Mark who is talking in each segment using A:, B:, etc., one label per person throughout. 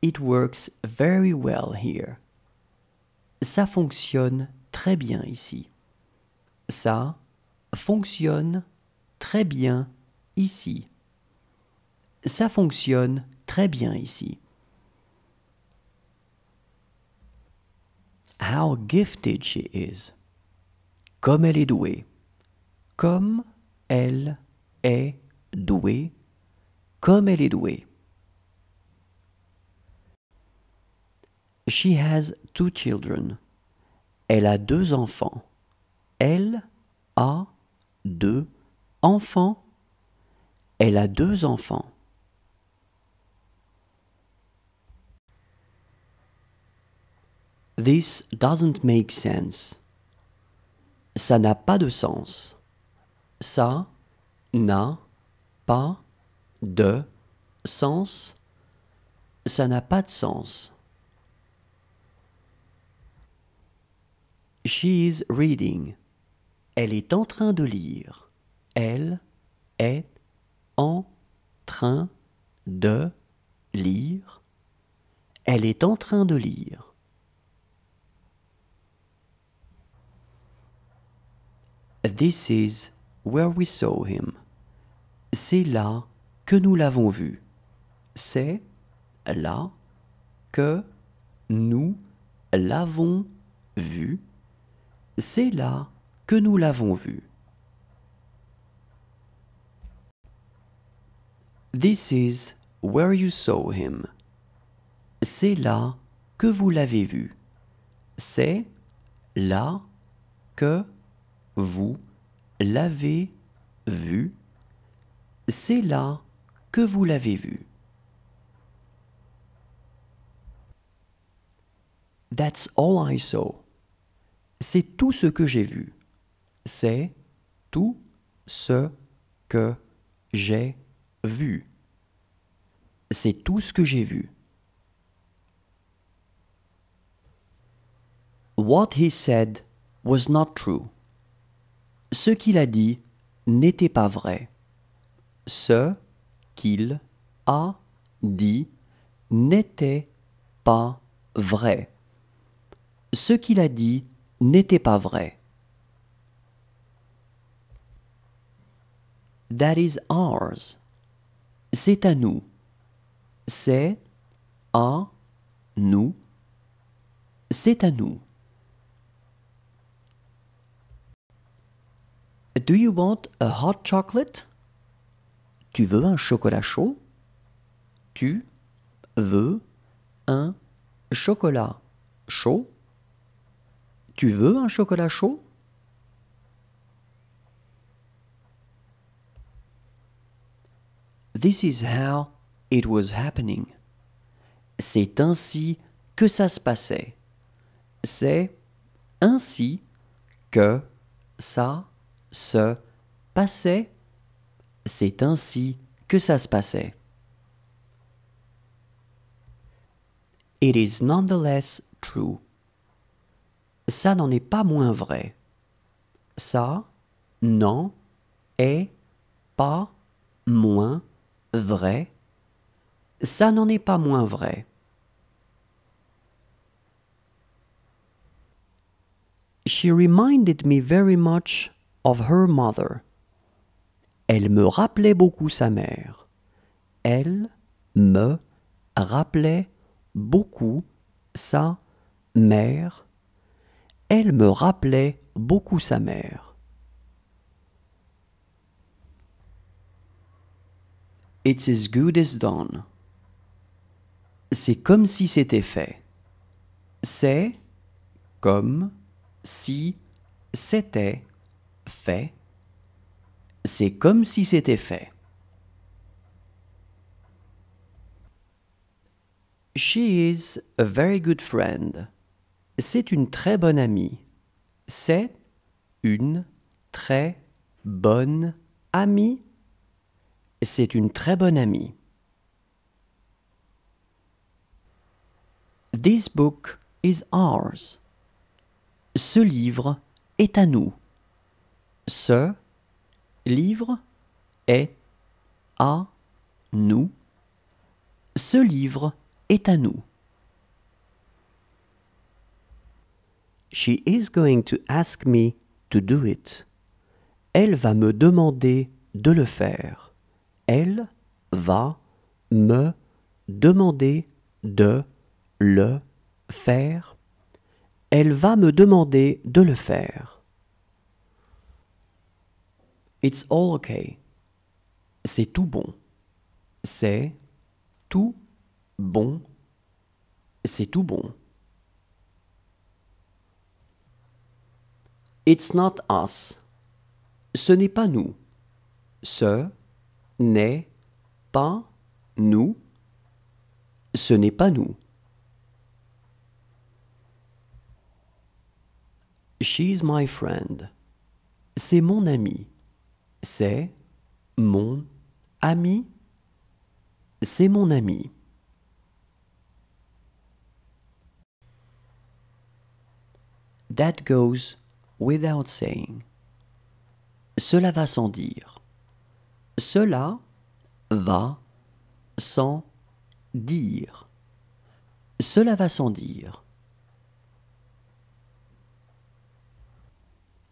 A: It works very well here. Ça fonctionne très bien ici. Ça fonctionne très bien ici. Ça fonctionne très bien ici. How gifted she is. Comme elle est douée. Comme elle est douée. Comme elle est douée. She has two children. Elle a deux enfants. Elle a deux enfants. Elle a deux enfants. This doesn't make sense. Ça n'a pas de sens. Ça n'a pas de sens. Ça n'a pas de sens. She is reading. Elle est en train de lire. Elle est en train de lire. Elle est en train de lire. This is where we saw him. C'est là que nous l'avons vu. C'est là que nous l'avons vu c'est là que nous l'avons vu. This is where you saw him. C'est là que vous l'avez vu. C'est là que vous l'avez vu. C'est là que vous l'avez vu. That's all I saw c'est tout ce que j'ai vu. C'est tout ce que j'ai vu. C'est tout ce que j'ai vu. What he said was not true. Ce qu'il a dit n'était pas vrai. Ce qu'il a dit n'était pas vrai. Ce qu'il a dit n'était pas vrai. That is ours. C'est à nous. C'est à nous. C'est à nous. Do you want a hot chocolate? Tu veux un chocolat chaud? Tu veux un chocolat chaud? Tu veux un chocolat chaud This is how it was happening. C'est ainsi que ça se passait. C'est ainsi que ça se passait. C'est ainsi que ça se passait. It is nonetheless true ça n'en est pas moins vrai. Ça n'en est pas moins vrai. Ça n'en est pas moins vrai. She reminded me very much of her mother. Elle me rappelait beaucoup sa mère. Elle me rappelait beaucoup sa mère. Elle me rappelait beaucoup sa mère. It's as good as done. C'est comme si c'était fait. C'est comme si c'était fait. C'est comme si c'était fait. She is a very good friend. C'est une très bonne amie. C'est une très bonne amie. C'est une très bonne amie. This book is ours. Ce livre est à nous. Ce livre est à nous. Ce livre est à nous. She is going to ask me to do it. Elle va me demander de le faire. Elle va me demander de le faire. Elle va me demander de le faire. It's all okay. C'est tout bon. C'est tout bon. C'est tout bon. It's not us. Ce n'est pas nous. Ce n'est pas nous. Ce n'est pas nous. She's my friend. C'est mon ami. C'est mon ami. C'est mon ami. That goes without saying. Cela va sans dire. Cela va sans dire. Cela va sans dire.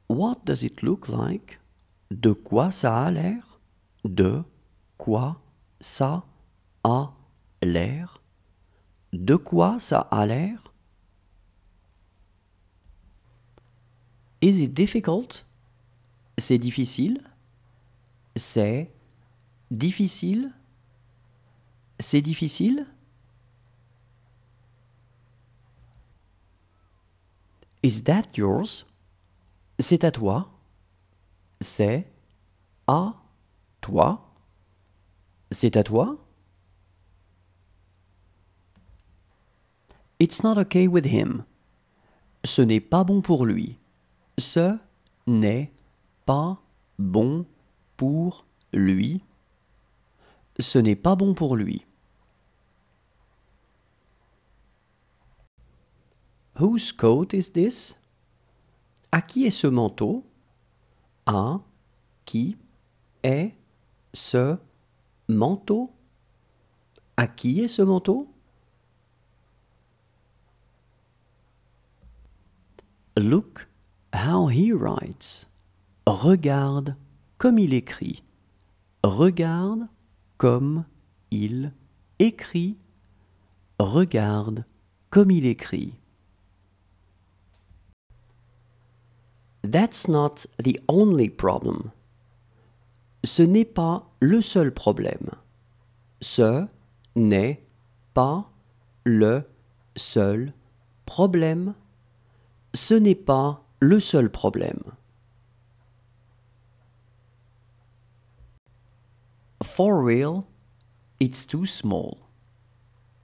A: What does it look like? De quoi ça a l'air? De quoi ça a l'air? De quoi ça a l'air? Is it difficult? C'est difficile. C'est difficile. C'est difficile. Is that yours? C'est à toi. C'est à toi. C'est à toi. It's not okay with him. Ce n'est pas bon pour lui. Ce n'est pas bon pour lui. Ce n'est pas bon pour lui. Whose coat is this? À qui est ce manteau? À qui est ce manteau? À qui est ce manteau? Regarde comme il écrit. Regarde comme il écrit. Regarde comme il écrit. That's not the only problem. Ce n'est pas le seul problème. Ce n'est pas le seul problème. Ce n'est pas le seul problème. For real, it's too small.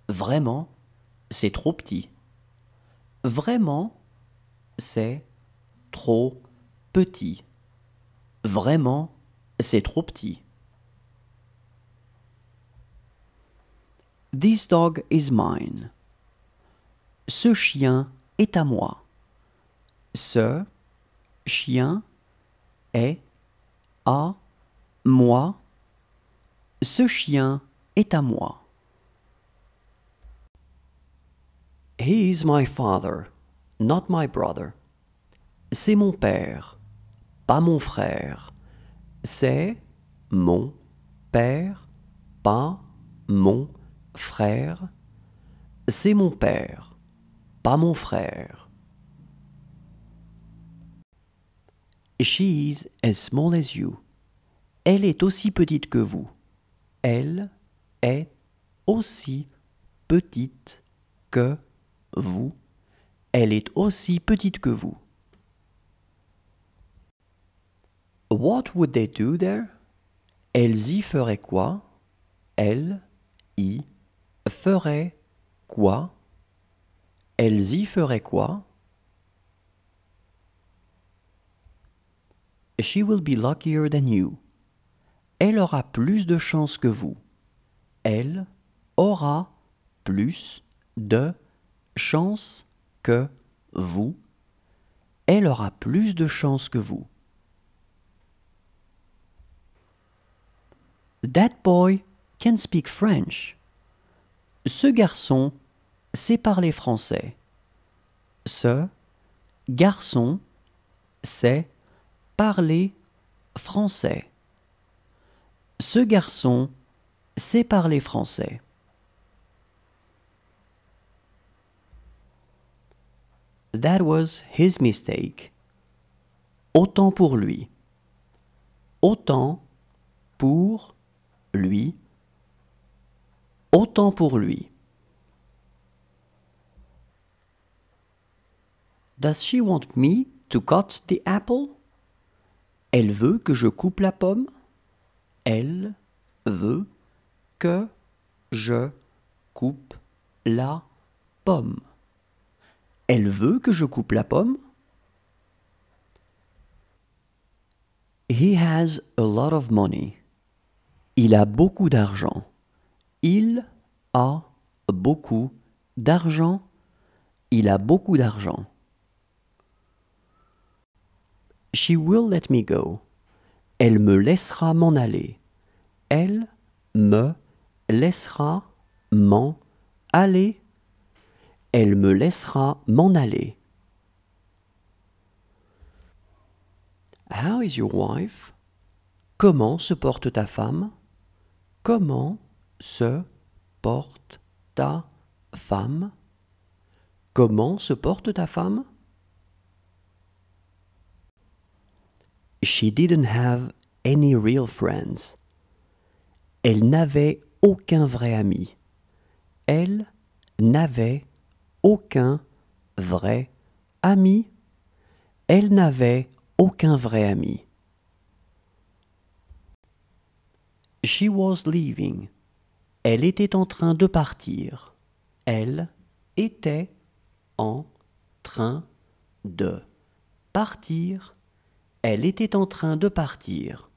A: Vraiment, c'est trop petit. Vraiment, c'est trop petit. Vraiment, c'est trop petit. This dog is mine. Ce chien est à moi ce chien est à moi. Ce chien est à moi. He is my father, not my brother. C'est mon père, pas mon frère. C'est mon père, pas mon frère. C'est mon père, pas mon frère. She is as small as you. Elle est aussi petite que vous. Elle est aussi petite que vous. Elle est aussi petite que vous. What would they do there? Elles y feraient quoi? Elles y feraient quoi? Elles y feraient quoi? She will be luckier than you. Elle aura plus de chance que vous. Elle aura plus de chance que vous. Elle aura plus de chance que vous. That boy can speak French. Ce garçon sait parler français. Ce garçon sait parler français. Ce garçon sait parler français. That was his mistake. Autant pour lui. Autant pour lui. Autant pour lui. Does she want me to cut the apple? Elle veut que je coupe la pomme. Elle veut que je coupe la pomme. Elle veut que je coupe la pomme. He has a lot of money. Il a beaucoup d'argent. Il a beaucoup d'argent. Il a beaucoup d'argent. She will let me go. Elle me laissera m'en aller. Elle me laissera m'en aller. Elle me laissera m'en aller. How is your wife? Comment se porte ta femme? Comment se porte ta femme? Comment se porte ta femme? She didn't have any real friends. Elle n'avait aucun vrai ami. Elle n'avait aucun vrai ami. Elle n'avait aucun vrai ami. She was leaving. Elle était en train de partir. Elle était en train de partir. Elle était en train de partir.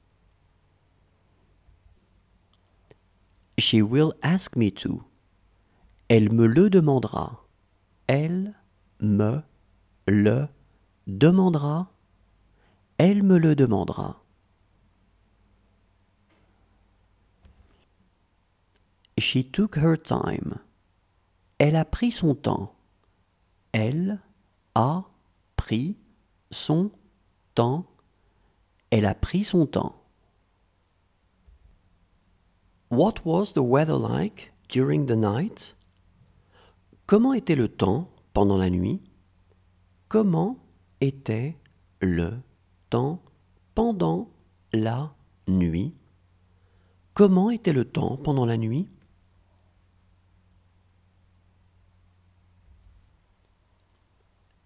A: She will ask me to. Elle me le demandera. Elle me le demandera. Elle me le demandera. She took her time. Elle a pris son temps. Elle a pris son temps. Elle a pris son temps. What was the weather like during the night? Comment était le temps pendant la nuit? Comment était le temps pendant la nuit? Comment était le temps pendant la nuit?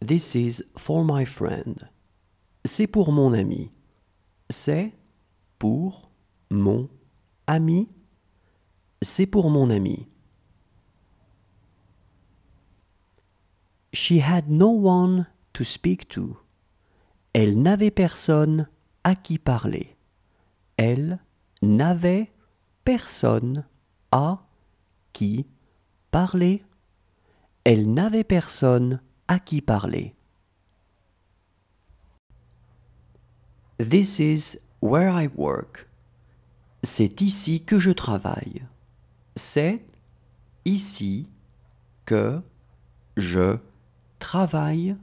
A: This is for my friend. C'est pour mon ami. C'est pour mon ami. C'est pour mon ami. She had no one to speak to. Elle n'avait personne à qui parler. Elle n'avait personne à qui parler. Elle n'avait personne à qui parler. This is where I work. C'est ici que je travaille. C'est ici que je travaille.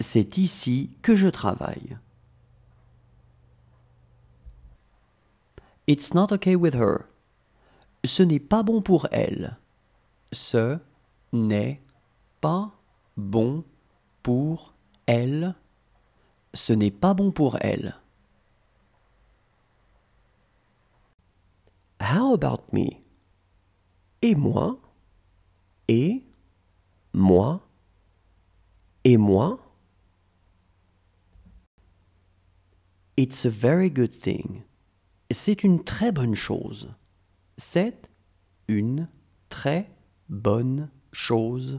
A: C'est ici que je travaille. It's not okay with her. Ce n'est pas bon pour elle. Ce n'est pas bon pour elle ce n'est pas bon pour elle. How about me? Et moi? Et moi? Et moi? It's a very good thing. C'est une très bonne chose. C'est une très bonne chose.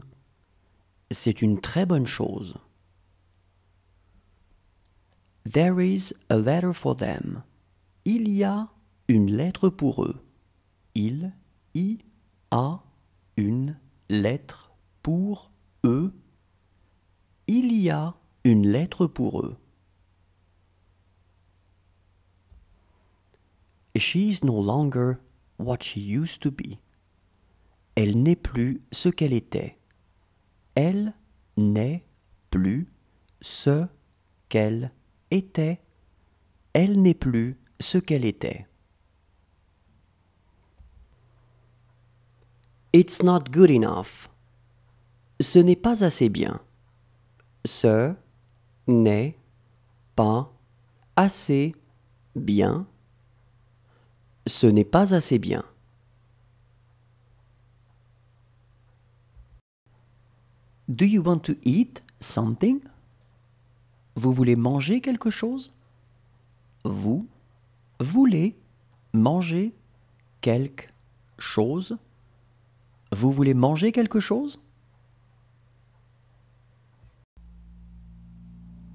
A: C'est une très bonne chose. There is a letter for them. Il y a une lettre pour eux. Il y a une lettre pour eux. Il y a une lettre pour eux. is no longer what she used to be. Elle n'est plus ce qu'elle était. Elle n'est plus ce qu'elle était, elle n'est plus ce qu'elle était. It's not good enough. Ce n'est pas assez bien. Ce n'est pas assez bien. Ce n'est pas assez bien. Do you want to eat something? Vous voulez manger quelque chose Vous voulez manger quelque chose Vous voulez manger quelque chose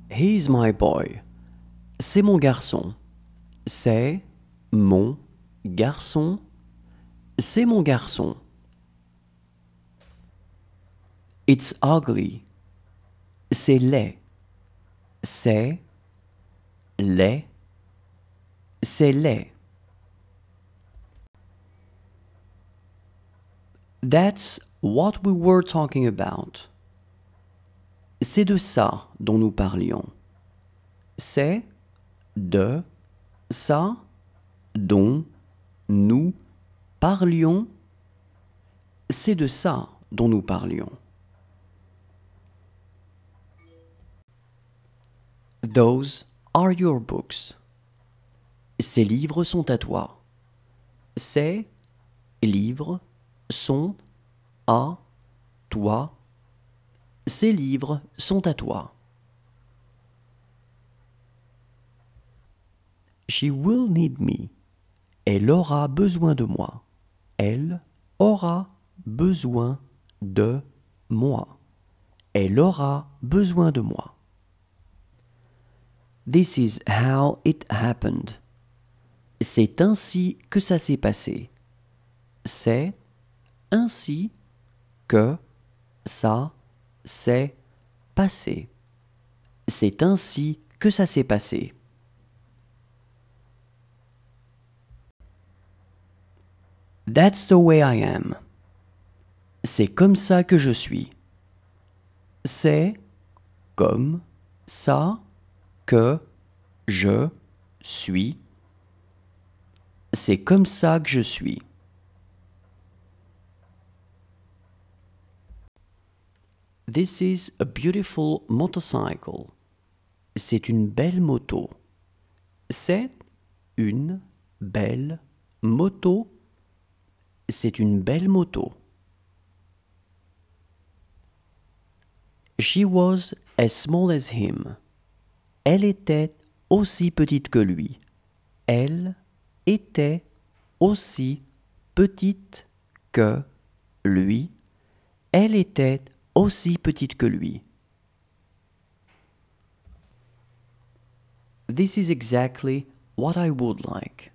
A: He's my boy. C'est mon garçon. C'est mon garçon. C'est mon garçon. It's ugly. C'est laid. C'est les. C'est les. That's what we were talking about. C'est de ça dont nous parlions. C'est de ça dont nous parlions. C'est de ça dont nous parlions. Those are your books. Ces livres sont à toi. Ces livres sont à toi. Ces livres sont à toi. She will need me. Elle aura besoin de moi. Elle aura besoin de moi. Elle aura besoin de moi. This is how it happened. C'est ainsi que ça s'est passé. C'est ainsi que ça s'est passé. C'est ainsi que ça s'est passé. That's the way I am. C'est comme ça que je suis. C'est comme ça que je suis. C'est comme ça que je suis. This is a beautiful motorcycle. C'est une belle moto. C'est une belle moto. C'est une belle moto. She was as small as him. Elle était aussi petite que lui. Elle était aussi petite que lui. Elle était aussi petite que lui. This is exactly what I would like.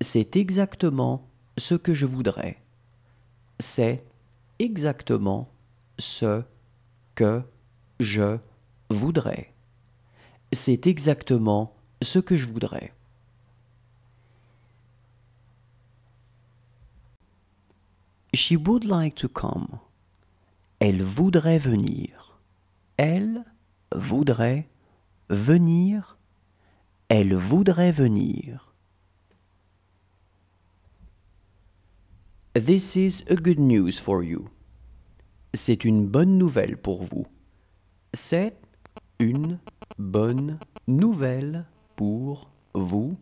A: C'est exactement ce que je voudrais. C'est exactement ce que je voudrais c'est exactement ce que je voudrais. She would like to come. Elle voudrait venir. Elle voudrait venir. Elle voudrait venir. This is a good news for you. C'est une bonne nouvelle pour vous. C'est une bonne nouvelle pour vous.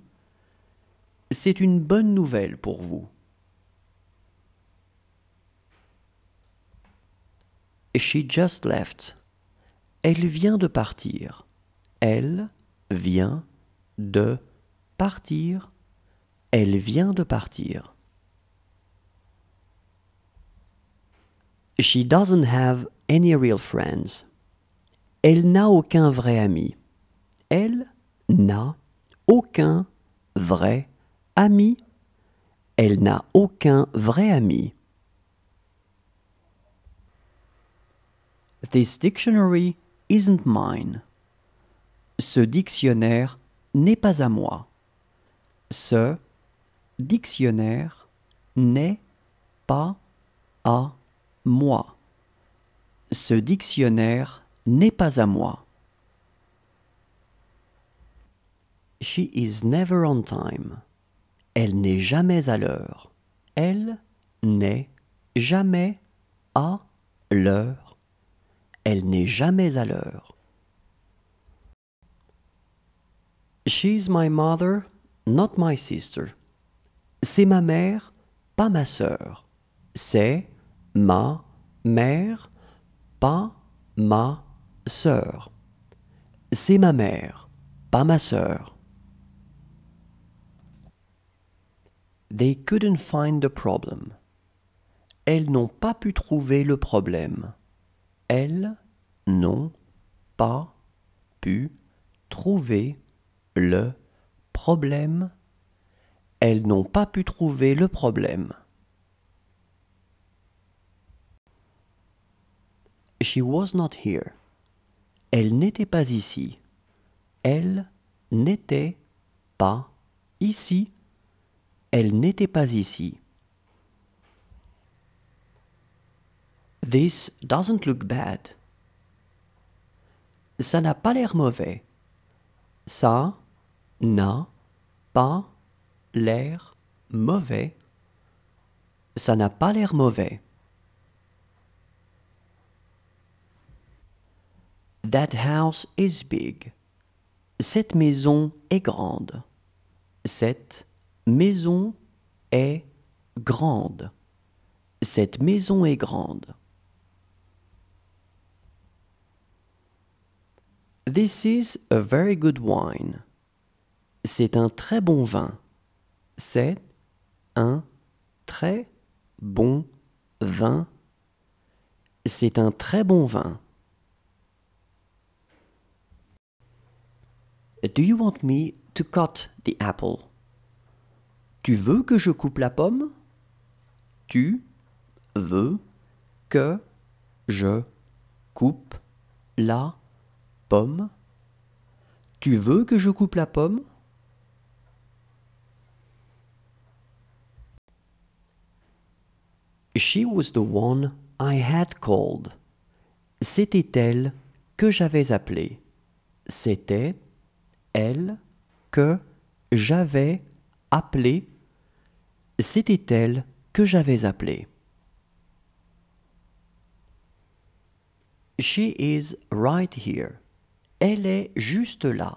A: C'est une bonne nouvelle pour vous. She just left. Elle vient de partir. Elle vient de partir. Elle vient de partir. She doesn't have any real friends. Elle n'a aucun vrai ami. Elle n'a aucun vrai ami. Elle n'a aucun vrai ami. This dictionary isn't mine. Ce dictionnaire n'est pas à moi. Ce dictionnaire n'est pas à moi. Ce dictionnaire n'est pas à moi. She is never on time. Elle n'est jamais à l'heure. Elle n'est jamais à l'heure. Elle n'est jamais à l'heure. She's my mother, not my sister. C'est ma mère, pas ma sœur. C'est ma mère, pas ma sœur. C'est ma mère, pas ma sœur. They couldn't find the problem. Elles n'ont pas pu trouver le problème. Elles n'ont pas pu trouver le problème. Elles n'ont pas pu trouver le problème. She was not here. Elle n'était pas ici. Elle n'était pas ici. Elle n'était pas ici. This doesn't look bad. Ça n'a pas l'air mauvais. Ça n'a pas l'air mauvais. Ça n'a pas l'air mauvais. That house is big. Cette maison est grande. Cette maison est grande. Cette maison est grande. This is a very good wine. C'est un très bon vin. C'est un très bon vin. C'est un très bon vin. Do you want me to cut the apple? Tu veux que je coupe la pomme? Tu veux que je coupe la pomme? Tu veux que je coupe la pomme? She was the one I had called. C'était elle que j'avais appelée. C'était elle que j'avais appelée, c'était elle que j'avais appelée. She is right here. Elle est juste là.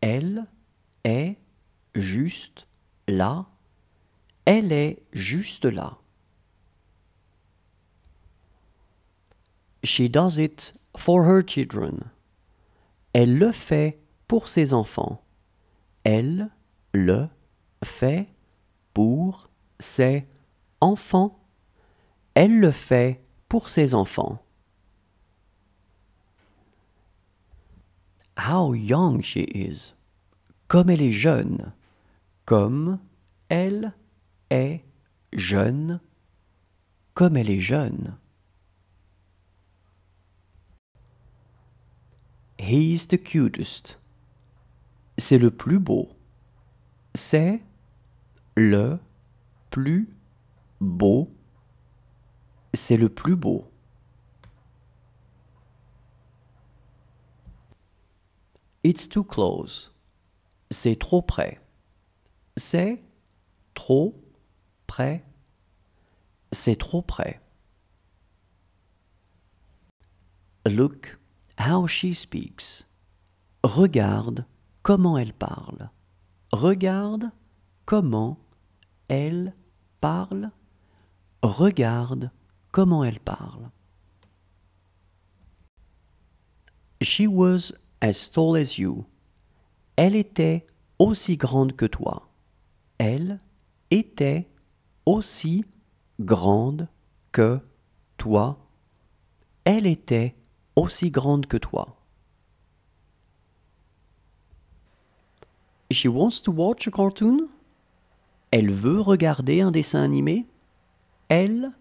A: Elle est juste là. Elle est juste là. She does it for her children. Elle le fait pour ses enfants. Elle le fait pour ses enfants. Elle le fait pour ses enfants. How young she is. Comme elle est jeune. Comme elle est jeune. Comme elle est jeune. He's the cutest c'est le plus beau. C'est le plus beau. C'est le plus beau. It's too close. C'est trop près. C'est trop près. C'est trop près. Look how she speaks. Regarde comment elle parle. Regarde comment elle parle. Regarde comment elle parle. She was as tall as you. Elle était aussi grande que toi. Elle était aussi grande que toi. Elle était aussi grande que toi. She wants to watch a cartoon. Elle veut regarder un dessin animé. Elle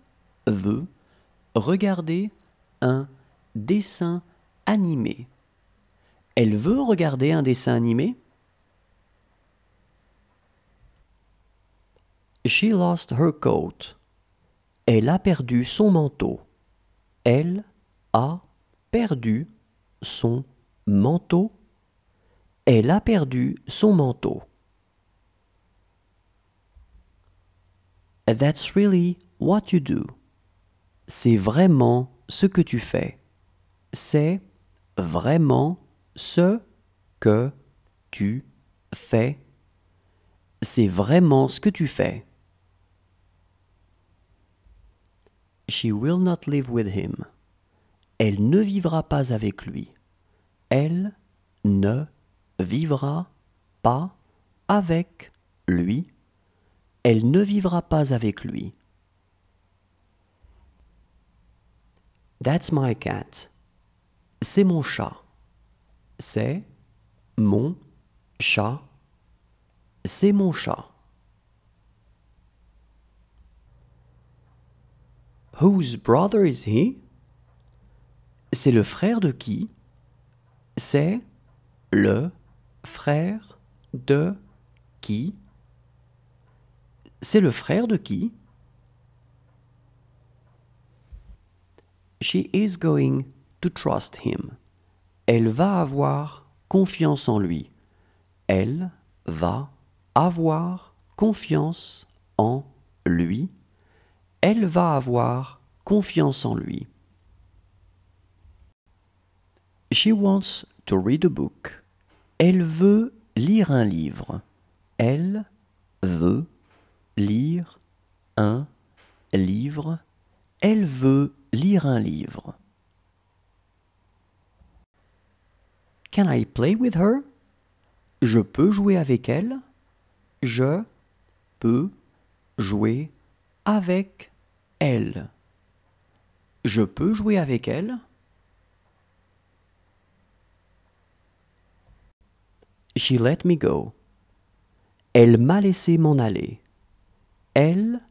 A: veut regarder un dessin animé. Elle veut regarder un dessin animé. She lost her coat. Elle a perdu son manteau. Elle a perdu son manteau. Elle a perdu son manteau. That's really what you do. C'est vraiment ce que tu fais. C'est vraiment ce que tu fais. C'est vraiment ce que tu fais. She will not live with him. Elle ne vivra pas avec lui. Elle ne vivra pas avec lui, elle ne vivra pas avec lui. That's my cat. C'est mon chat. C'est mon chat. C'est mon chat. Whose brother is he? C'est le frère de qui? C'est le frère de qui C'est le frère de qui She is going to trust him. Elle va avoir confiance en lui. Elle va avoir confiance en lui. Elle va avoir confiance en lui. She wants to read a book. Elle veut lire un livre. Elle veut lire un livre. Elle veut lire un livre. Can I play with her? Je peux jouer avec elle. Je peux jouer avec elle. Je peux jouer avec elle. She let me go. Elle m'a laissé m'en aller. Elle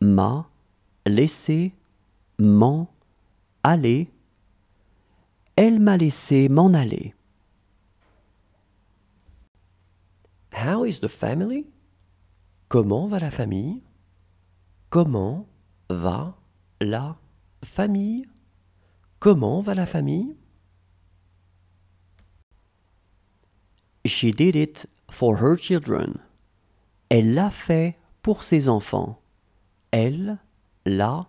A: m'a laissé m'en aller. Elle m'a laissé m'en aller. How is the family? Comment va la famille? Comment va la famille? Comment va la famille? She did it for her children. Elle l'a fait pour ses enfants. Elle l'a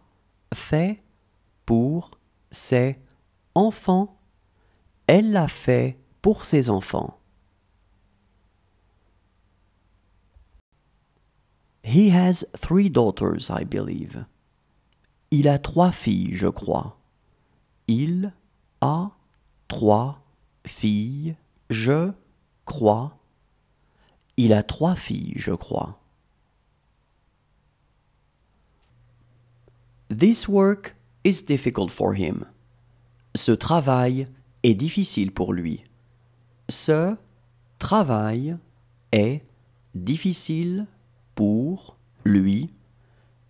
A: fait pour ses enfants. Elle l'a fait pour ses enfants. He has three daughters, I believe. Il a trois filles, je crois. Il a trois filles, je crois croit. Il a trois filles, je crois. This work is difficult for him. Ce travail est difficile pour lui. Ce travail est difficile pour lui.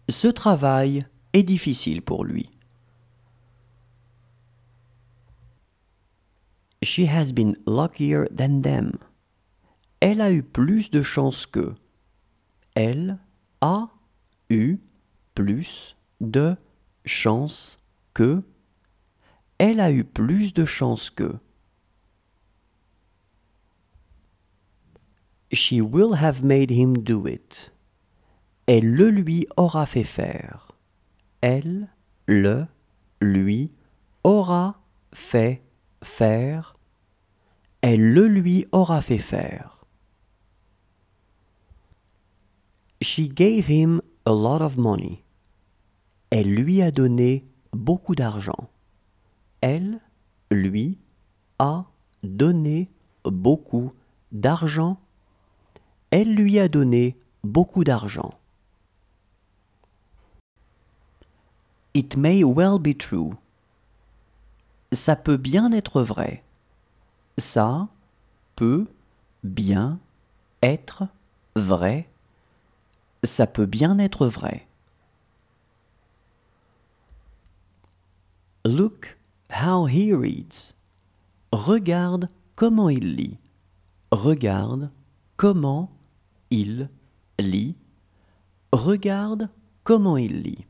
A: Ce travail est difficile pour lui. She has been luckier than them. Elle a eu plus de chance que. Elle a eu plus de chance que. Elle a eu plus de chance que. She will have made him do it. Elle le lui aura fait faire. Elle le lui aura fait faire. Elle le lui aura fait faire. She gave him a lot of money. Elle lui a donné beaucoup d'argent. Elle lui a donné beaucoup d'argent. Elle lui a donné beaucoup d'argent. It may well be true. Ça peut bien être vrai. Ça peut bien être vrai ça peut bien être vrai. Look how he reads. Regarde comment il lit. Regarde comment il lit. Regarde comment il lit.